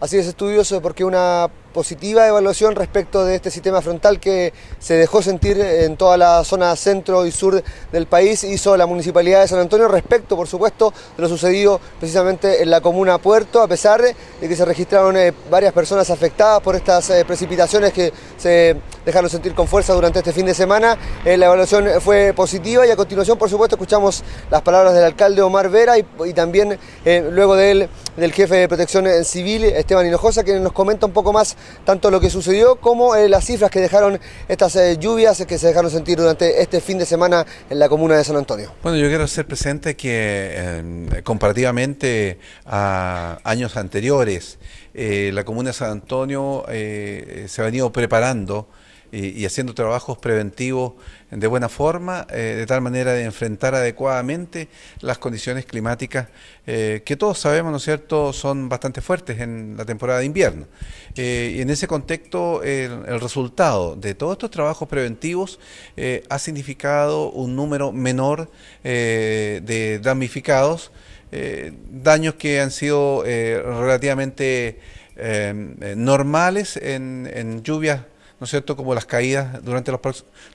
Así es, estudioso porque una positiva evaluación respecto de este sistema frontal que se dejó sentir en toda la zona centro y sur del país, hizo la Municipalidad de San Antonio respecto, por supuesto, de lo sucedido precisamente en la comuna Puerto, a pesar de que se registraron eh, varias personas afectadas por estas eh, precipitaciones que se dejaron sentir con fuerza durante este fin de semana. Eh, la evaluación fue positiva y a continuación, por supuesto, escuchamos las palabras del alcalde Omar Vera y, también luego de él, del jefe de protección civil, Esteban Hinojosa, que nos comenta un poco más tanto lo que sucedió como eh, las cifras que dejaron estas eh, lluvias que se dejaron sentir durante este fin de semana en la comuna de San Antonio. Bueno, yo quiero hacer presente que eh, comparativamente a años anteriores, la comuna de San Antonio se ha venido preparando y, haciendo trabajos preventivos de buena forma, eh, de tal manera de enfrentar adecuadamente las condiciones climáticas eh, que todos sabemos, ¿no es cierto?, son bastante fuertes en la temporada de invierno. Eh, y en ese contexto, el, resultado de todos estos trabajos preventivos ha significado un número menor de damnificados, daños que han sido relativamente normales en, en lluvias ¿no es cierto?, como las caídas durante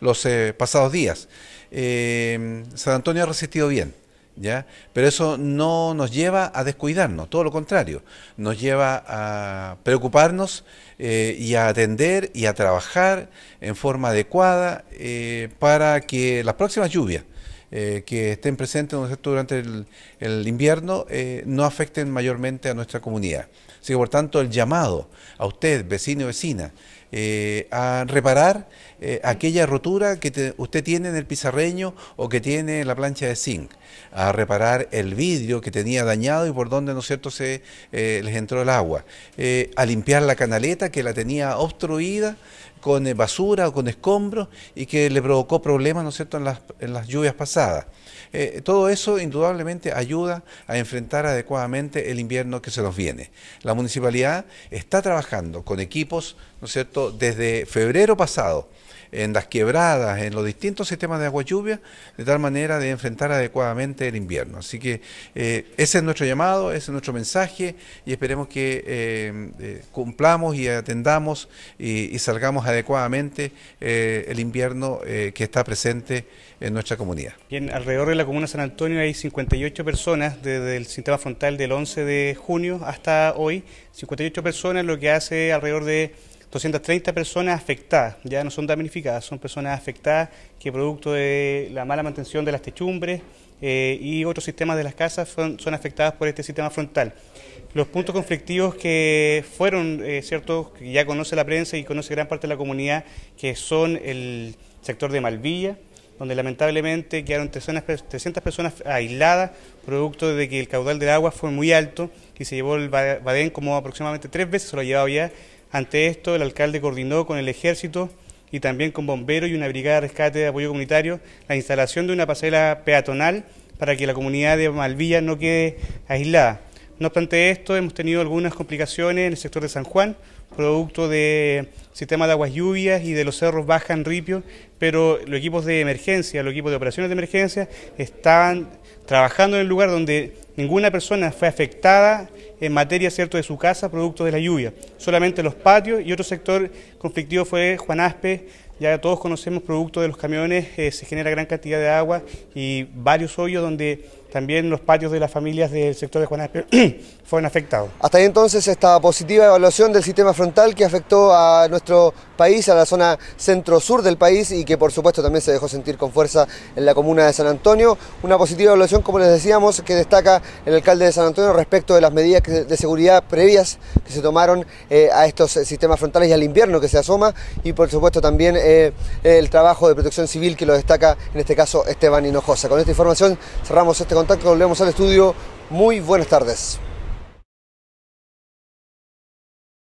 los, eh, pasados días. Eh, San Antonio ha resistido bien, ¿ya? Pero eso no nos lleva a descuidarnos, todo lo contrario, nos lleva a preocuparnos eh, y a atender y a trabajar en forma adecuada para que las próximas lluvias eh, que estén presentes durante el, invierno eh, no afecten mayormente a nuestra comunidad. Así que, por tanto, el llamado a usted, vecino y vecina, eh, a reparar aquella rotura que usted tiene en el pizarreño o que tiene en la plancha de zinc, a reparar el vidrio que tenía dañado y por donde, ¿no es cierto?, se les entró el agua, a limpiar la canaleta que la tenía obstruida con eh, basura o con escombros y que le provocó problemas ¿no es cierto? En, las, en las lluvias pasadas. Eh, todo eso indudablemente ayuda a enfrentar adecuadamente el invierno que se nos viene. La municipalidad está trabajando con equipos ¿no es cierto? desde febrero pasado en las quebradas, en los distintos sistemas de agua lluvia, de tal manera de enfrentar adecuadamente el invierno. Así que eh, ese es nuestro llamado, ese es nuestro mensaje y esperemos que cumplamos y atendamos y, y salgamos adelante adecuadamente eh, el invierno eh, que está presente en nuestra comunidad. Bien, alrededor de la comuna San Antonio hay 58 personas desde el sistema frontal del 11 de junio hasta hoy, 58 personas lo que hace alrededor de 230 personas afectadas, ya no son damnificadas, son personas afectadas que producto de la mala mantención de las techumbres eh, y otros sistemas de las casas son, afectadas por este sistema frontal. Los puntos conflictivos que fueron, eh, ciertos, que ya conoce la prensa y conoce gran parte de la comunidad, que son el sector de Malvilla, donde lamentablemente quedaron 300 personas aisladas, producto de que el caudal del agua fue muy alto y se llevó el Badén como aproximadamente tres veces, se lo ha llevado ya ante esto, el alcalde coordinó con el ejército y también con bomberos y una brigada de rescate de apoyo comunitario la instalación de una pasarela peatonal para que la comunidad de Malvilla no quede aislada. No obstante esto, hemos tenido algunas complicaciones en el sector de San Juan, producto de sistemas de aguas lluvias y de los cerros bajan ripio pero los equipos de emergencia, los equipos de operaciones de emergencia, estaban trabajando en el lugar donde Ninguna persona fue afectada en materia cierto, de su casa producto de la lluvia, solamente los patios y otro sector conflictivo fue Juan ya todos conocemos producto de los camiones, eh, se genera gran cantidad de agua y varios hoyos donde también los patios de las familias del sector de Juanás fueron afectados. Hasta ahí entonces esta positiva evaluación del sistema frontal que afectó a nuestro país, a la zona centro-sur del país y que por supuesto también se dejó sentir con fuerza en la comuna de San Antonio. Una positiva evaluación, como les decíamos, que destaca el alcalde de San Antonio respecto de las medidas de seguridad previas que se tomaron eh, a estos eh, sistemas frontales y al invierno que se asoma y por supuesto también eh, el trabajo de protección civil que lo destaca en este caso Esteban Hinojosa. Con esta información cerramos este contacto contacto, volvemos al estudio. Muy buenas tardes.